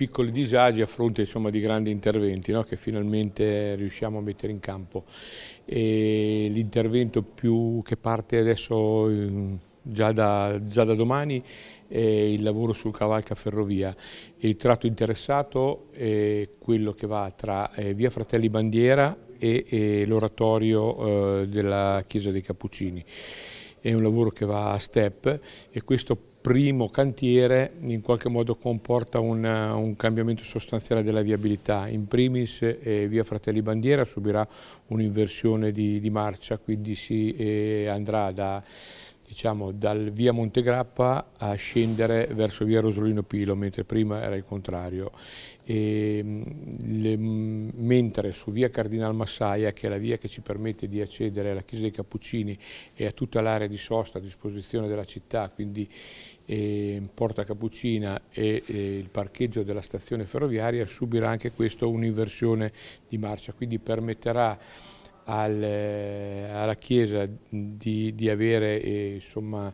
piccoli disagi a fronte insomma, di grandi interventi no? che finalmente riusciamo a mettere in campo. L'intervento che parte adesso già da, già da domani è il lavoro sul cavalca ferrovia. Il tratto interessato è quello che va tra eh, via Fratelli Bandiera e, e l'oratorio eh, della chiesa dei Cappuccini è un lavoro che va a step e questo primo cantiere in qualche modo comporta un, uh, un cambiamento sostanziale della viabilità. In primis eh, via Fratelli Bandiera subirà un'inversione di, di, marcia, quindi si eh, andrà da diciamo, dal via Montegrappa a scendere verso via Rosolino Pilo, mentre prima era il contrario. E, mm, le, mm, mentre su via Cardinal Massaia, che è la via che ci permette di accedere alla chiesa dei Cappuccini e a tutta l'area di sosta a disposizione della città, quindi eh, Porta Cappuccina e eh, il parcheggio della stazione ferroviaria, subirà anche questo un'inversione di marcia, quindi permetterà eh, alla Chiesa di, di avere eh, insomma,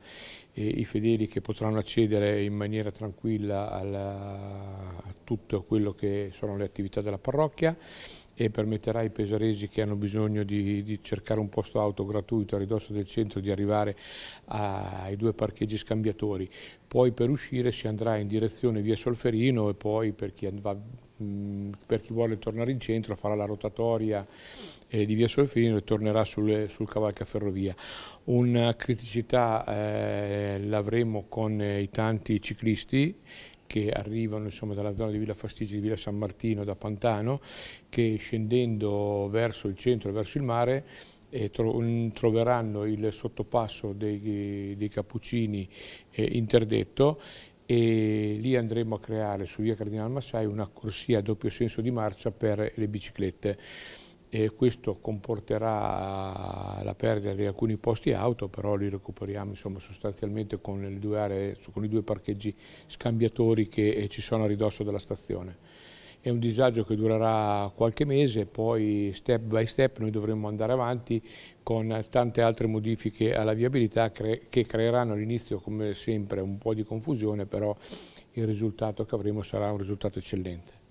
eh, i fedeli che potranno accedere in maniera tranquilla alla, a tutto quello che sono le attività della parrocchia e permetterà ai pesaresi che hanno bisogno di, di cercare un posto auto gratuito a ridosso del centro di arrivare a, ai due parcheggi scambiatori. Poi per uscire si andrà in direzione via Solferino e poi per chi, va, mh, mm, per chi vuole tornare in centro farà la rotatoria di via Solfino tornerà sul, sul cavalcaferrovia. Una eh, criticità eh, l'avremo con eh, i tanti ciclisti che arrivano insomma, dalla zona di Villa Fastigi, di Villa San Martino, da Pantano, che scendendo verso il centro, verso il mare, eh, troveranno il sottopasso dei, dei Cappuccini eh, interdetto e lì andremo a creare su via Cardinal Massai una corsia a doppio senso di marcia per le biciclette e questo comporterà la perdita di alcuni posti auto, però li recuperiamo insomma, sostanzialmente con, due aree, con i due parcheggi scambiatori che eh, ci sono a ridosso della stazione è un disagio che durerà qualche mese, poi step by step noi dovremo andare avanti con tante altre modifiche alla viabilità che creeranno all'inizio come sempre un po' di confusione, però il risultato che avremo sarà un risultato eccellente.